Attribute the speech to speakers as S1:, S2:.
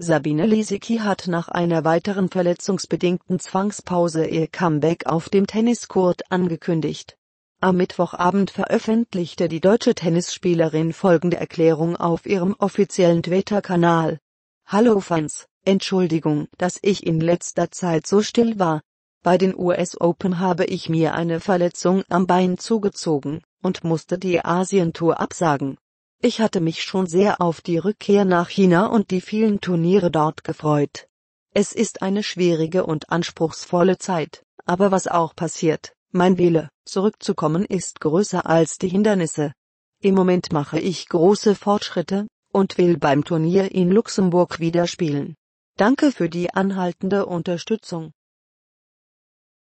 S1: Sabine Lisicki hat nach einer weiteren verletzungsbedingten Zwangspause ihr Comeback auf dem Tenniscourt angekündigt. Am Mittwochabend veröffentlichte die deutsche Tennisspielerin folgende Erklärung auf ihrem offiziellen Twitter-Kanal. Hallo Fans, Entschuldigung, dass ich in letzter Zeit so still war. Bei den US Open habe ich mir eine Verletzung am Bein zugezogen und musste die Asientour absagen. Ich hatte mich schon sehr auf die Rückkehr nach China und die vielen Turniere dort gefreut. Es ist eine schwierige und anspruchsvolle Zeit, aber was auch passiert, mein Wille, zurückzukommen ist größer als die Hindernisse. Im Moment mache ich große Fortschritte und will beim Turnier in Luxemburg wieder spielen. Danke für die anhaltende Unterstützung.